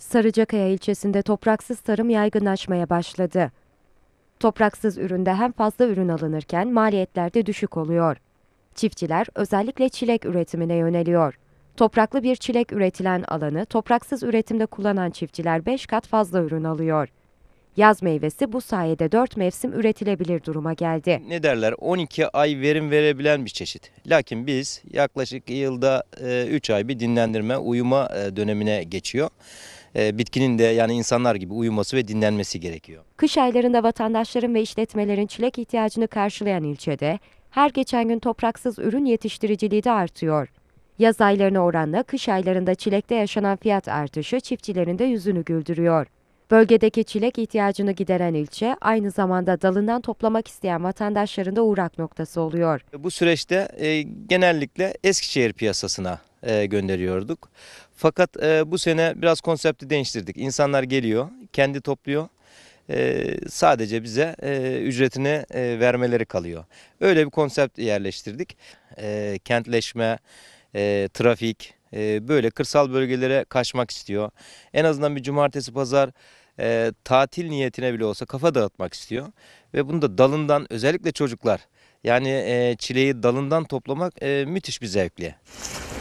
Sarıcakaya ilçesinde topraksız tarım yaygınlaşmaya başladı. Topraksız üründe hem fazla ürün alınırken maliyetler de düşük oluyor. Çiftçiler özellikle çilek üretimine yöneliyor. Topraklı bir çilek üretilen alanı topraksız üretimde kullanan çiftçiler 5 kat fazla ürün alıyor. Yaz meyvesi bu sayede 4 mevsim üretilebilir duruma geldi. Ne derler 12 ay verim verebilen bir çeşit. Lakin biz yaklaşık yılda 3 e, ay bir dinlendirme, uyuma e, dönemine geçiyor. E, bitkinin de yani insanlar gibi uyuması ve dinlenmesi gerekiyor. Kış aylarında vatandaşların ve işletmelerin çilek ihtiyacını karşılayan ilçede her geçen gün topraksız ürün yetiştiriciliği de artıyor. Yaz aylarına oranla kış aylarında çilekte yaşanan fiyat artışı çiftçilerin de yüzünü güldürüyor. Bölgedeki çilek ihtiyacını gideren ilçe aynı zamanda dalından toplamak isteyen vatandaşların da uğrak noktası oluyor. Bu süreçte e, genellikle Eskişehir piyasasına e, gönderiyorduk. Fakat e, bu sene biraz konsepti değiştirdik. İnsanlar geliyor, kendi topluyor. E, sadece bize e, ücretini e, vermeleri kalıyor. Öyle bir konsept yerleştirdik. E, kentleşme, e, trafik, e, böyle kırsal bölgelere kaçmak istiyor. En azından bir cumartesi pazar e, tatil niyetine bile olsa kafa dağıtmak istiyor. Ve bunu da dalından özellikle çocuklar yani e, çileği dalından toplamak e, müthiş bir zevkli.